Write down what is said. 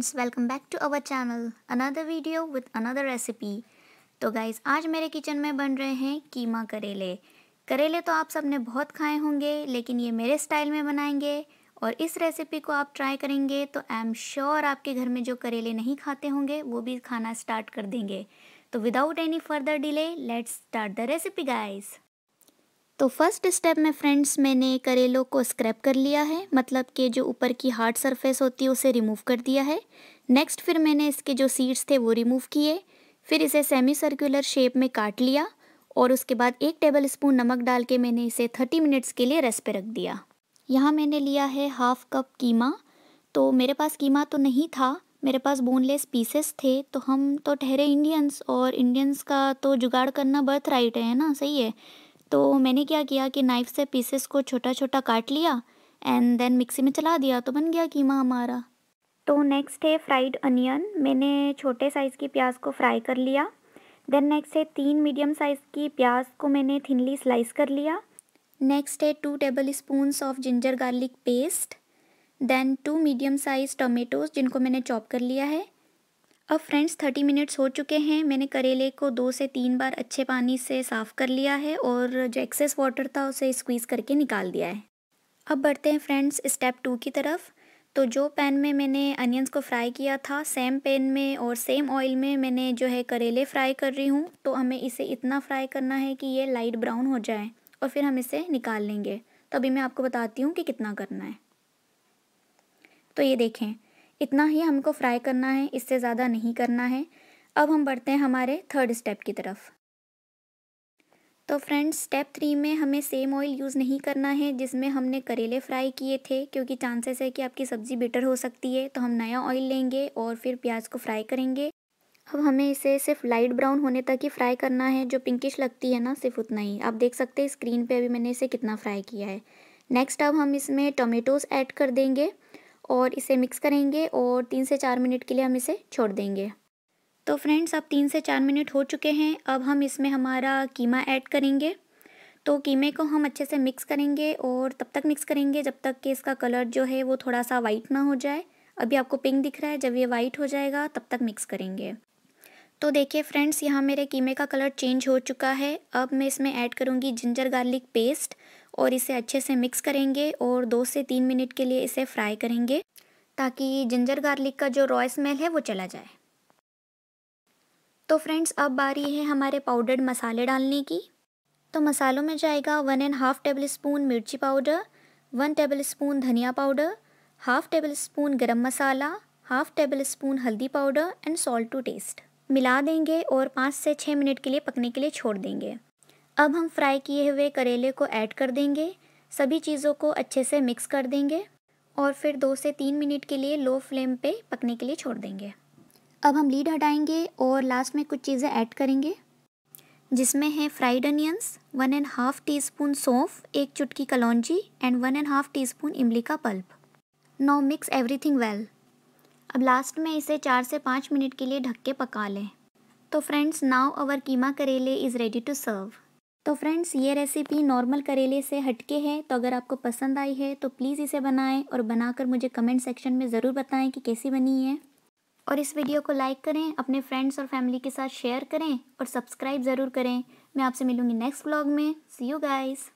friends welcome back to our channel another video with another recipe तो guys आज मेरे kitchen में बन रहे हैं कीमा करेले करेले तो आप सबने बहुत खाए होंगे लेकिन ये मेरे स्टाइल में बनाएंगे और इस रेसिपी को आप ट्राई करेंगे तो आई एम श्योर आपके घर में जो करेले नहीं खाते होंगे वो भी खाना स्टार्ट कर देंगे तो without any further delay let's start the recipe guys तो फर्स्ट स्टेप में फ्रेंड्स मैंने करेलों को स्क्रैप कर लिया है मतलब कि जो ऊपर की हार्ड सरफेस होती है उसे रिमूव कर दिया है नेक्स्ट फिर मैंने इसके जो सीड्स थे वो रिमूव किए फिर इसे सेमी सर्कुलर शेप में काट लिया और उसके बाद एक टेबल स्पून नमक डाल के मैंने इसे थर्टी मिनट्स के लिए रेस्ट पर रख दिया यहाँ मैंने लिया है हाफ़ कप कीमा तो मेरे पास कीमा तो नहीं था मेरे पास बोनलेस पीसेस थे तो हम तो ठहरे इंडियंस और इंडियंस का तो जुगाड़ करना बर्थ राइट है ना सही है तो मैंने क्या किया कि नाइफ़ से पीसेस को छोटा छोटा काट लिया एंड देन मिक्सी में चला दिया तो बन गया कीमा हमारा तो नेक्स्ट है फ्राइड अनियन मैंने छोटे साइज़ की प्याज को फ्राई कर लिया देन नेक्स्ट है तीन मीडियम साइज़ की प्याज को मैंने थिनली स्लाइस कर लिया नेक्स्ट है two tablespoon of ginger garlic paste then two medium size tomatoes जिनको मैंने चॉप कर लिया है अब फ्रेंड्स थर्टी मिनट्स हो चुके हैं मैंने करेले को दो से तीन बार अच्छे पानी से साफ़ कर लिया है और जो एक्सेस वाटर था उसे स्क्वीज़ करके निकाल दिया है अब बढ़ते हैं फ्रेंड्स स्टेप टू की तरफ तो जो पैन में मैंने अनियंस को फ्राई किया था सेम पैन में और सेम ऑयल में मैंने जो है करेले फ्राई कर रही हूँ तो हमें इसे इतना फ्राई करना है कि ये लाइट ब्राउन हो जाए और फिर हम इसे निकाल लेंगे तो अभी मैं आपको बताती हूँ कि कितना करना है तो ये देखें इतना ही हमको फ्राई करना है इससे ज़्यादा नहीं करना है अब हम बढ़ते हैं हमारे थर्ड स्टेप की तरफ तो फ्रेंड्स स्टेप थ्री में हमें सेम ऑयल यूज़ नहीं करना है जिसमें हमने करेले फ्राई किए थे क्योंकि चांसेस है कि आपकी सब्ज़ी बेटर हो सकती है तो हम नया ऑयल लेंगे और फिर प्याज को फ्राई करेंगे अब हमें इसे सिर्फ लाइट ब्राउन होने तक ही फ्राई करना है जो पिंकिश लगती है ना सिर्फ उतना ही आप देख सकते हैं स्क्रीन पे अभी मैंने इसे कितना फ्राई किया है नेक्स्ट अब हम इसमें टोमेटोज़ ऐड कर देंगे और इसे मिक्स करेंगे और तीन से चार मिनट के लिए हम इसे छोड़ देंगे तो फ्रेंड्स अब तीन से चार मिनट हो चुके हैं अब हम इसमें हमारा कीमा ऐड करेंगे तो कीमे को हम अच्छे से मिक्स करेंगे और तब तक मिक्स करेंगे जब तक कि इसका कलर जो है वो थोड़ा सा वाइट ना हो जाए अभी आपको पिंक दिख रहा है जब ये वाइट हो जाएगा तब तक मिक्स करेंगे तो देखिए फ्रेंड्स यहाँ मेरे कीमे का कलर चेंज हो चुका है अब मैं इसमें ऐड करूँगी जिंजर गार्लिक पेस्ट और इसे अच्छे से मिक्स करेंगे और दो से तीन मिनट के लिए इसे फ्राई करेंगे ताकि जिंजर गार्लिक का जो रॉय स्मेल है वो चला जाए तो फ्रेंड्स अब बारी है हमारे पाउडर्ड मसाले डालने की तो मसालों में जाएगा one and half tablespoon मिर्ची पाउडर वन टेबल स्पून धनिया पाउडर हाफ़ टेबल स्पून गर्म मसाला हाफ़ टेबल स्पून हल्दी powder and salt to taste मिला देंगे और पाँच से छः मिनट के लिए पकने के लिए छोड़ देंगे अब हम फ्राई किए हुए करेले को ऐड कर देंगे सभी चीज़ों को अच्छे से मिक्स कर देंगे और फिर दो से तीन मिनट के लिए लो फ्लेम पे पकने के लिए छोड़ देंगे अब हम लीड हटाएंगे और लास्ट में कुछ चीज़ें ऐड करेंगे जिसमें है fried onions one and half teaspoon सौंफ एक चुटकी कलौजी and one and half teaspoon इमली का pulp now mix everything well अब लास्ट में इसे चार से पाँच मिनट के लिए ढक के पका लें तो फ्रेंड्स नाव अवर कीमा करेले इज़ रेडी टू सर्व तो फ्रेंड्स ये रेसिपी नॉर्मल करेले से हटके है तो अगर आपको पसंद आई है तो प्लीज़ इसे बनाएं और बनाकर मुझे कमेंट सेक्शन में ज़रूर बताएं कि कैसी बनी है और इस वीडियो को लाइक करें अपने फ्रेंड्स और फैमिली के साथ शेयर करें और सब्सक्राइब ज़रूर करें मैं आपसे मिलूँगी नेक्स्ट ब्लॉग में सी यू गाइज़